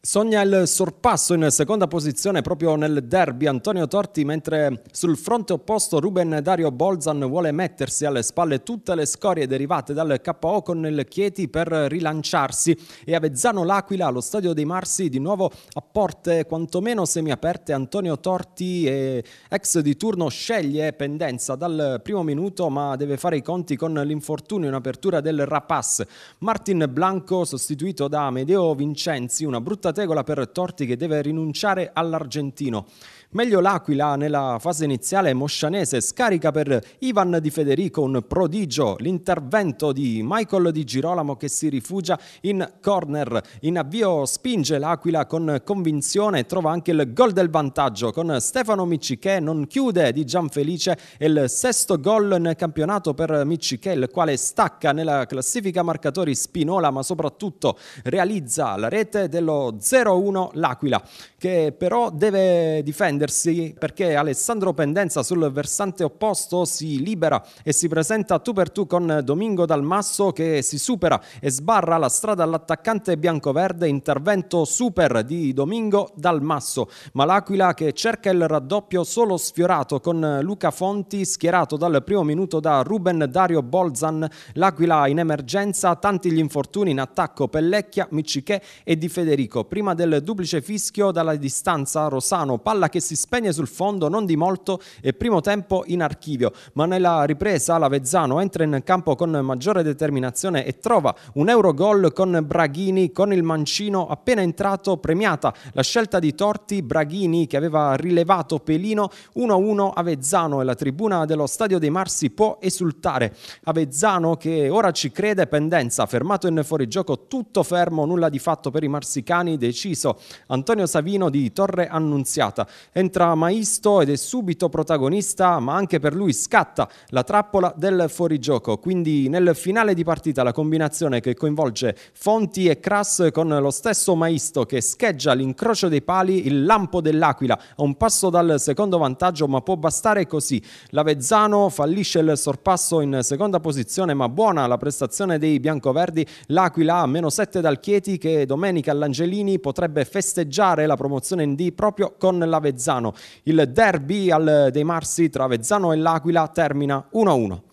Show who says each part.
Speaker 1: Sogna il sorpasso in seconda posizione proprio nel derby Antonio Torti, mentre sul fronte opposto Ruben Dario Bolzan vuole mettersi alle spalle tutte le scorie derivate dal KO con il Chieti per rilanciarsi e Avezzano L'Aquila allo stadio dei Marsi di nuovo a porte quantomeno semiaperte Antonio Torti eh, ex di turno sceglie pendenza dal primo minuto ma deve fare i conti con l'infortunio in apertura del Rapace. Martin Blanco sostituito da Amedeo Vincenzi, una brutta tegola per Torti che deve rinunciare all'argentino. Meglio l'Aquila nella fase iniziale moscianese, scarica per Ivan Di Federico, un prodigio, l'intervento di Michael Di Girolamo che si rifugia in corner. In avvio spinge l'Aquila con convinzione e trova anche il gol del vantaggio con Stefano Micci non chiude di Gianfelice e il sesto gol nel campionato per Micci il quale stacca nella classifica marcatori Spinola ma soprattutto realizza la rete dello 0-1 l'Aquila, che però deve difendersi perché Alessandro Pendenza sul versante opposto si libera e si presenta tu per tu con Domingo Dalmasso che si supera e sbarra la strada all'attaccante biancoverde, intervento super di Domingo Dalmasso, ma l'Aquila che cerca il raddoppio solo sfiorato con Luca Fonti schierato dal primo minuto da Ruben Dario Bolzan, l'Aquila in emergenza, tanti gli infortuni in attacco Pellecchia, Micicè e Di Federico prima del duplice fischio dalla distanza Rosano, palla che si spegne sul fondo non di molto e primo tempo in archivio, ma nella ripresa l'Avezzano entra in campo con maggiore determinazione e trova un euro gol con Braghini con il mancino appena entrato premiata la scelta di Torti Braghini che aveva rilevato Pelino 1-1 Avezzano e la tribuna dello Stadio dei Marsi può esultare. Avezzano che ora ci crede pendenza fermato in fuorigioco tutto fermo nulla di fatto per i marsicani deciso. Antonio Savino di Torre Annunziata entra Maisto ed è subito protagonista, ma anche per lui scatta la trappola del fuorigioco. Quindi nel finale di partita la combinazione che coinvolge Fonti e Crass con lo stesso Maisto che scheggia l'incrocio dei pali, il lampo dell'Aquila a un passo dal secondo vantaggio, ma può bastare così. L'Avezzano fallisce il sorpasso in seconda posizione, ma buona la prestazione dei biancoverdi. L'Aquila a meno 7 dal Chieti che domenica all'Angelini Mancini potrebbe festeggiare la promozione in D proprio con l'Avezzano. Il derby dei Marsi tra Avezzano e L'Aquila termina 1-1.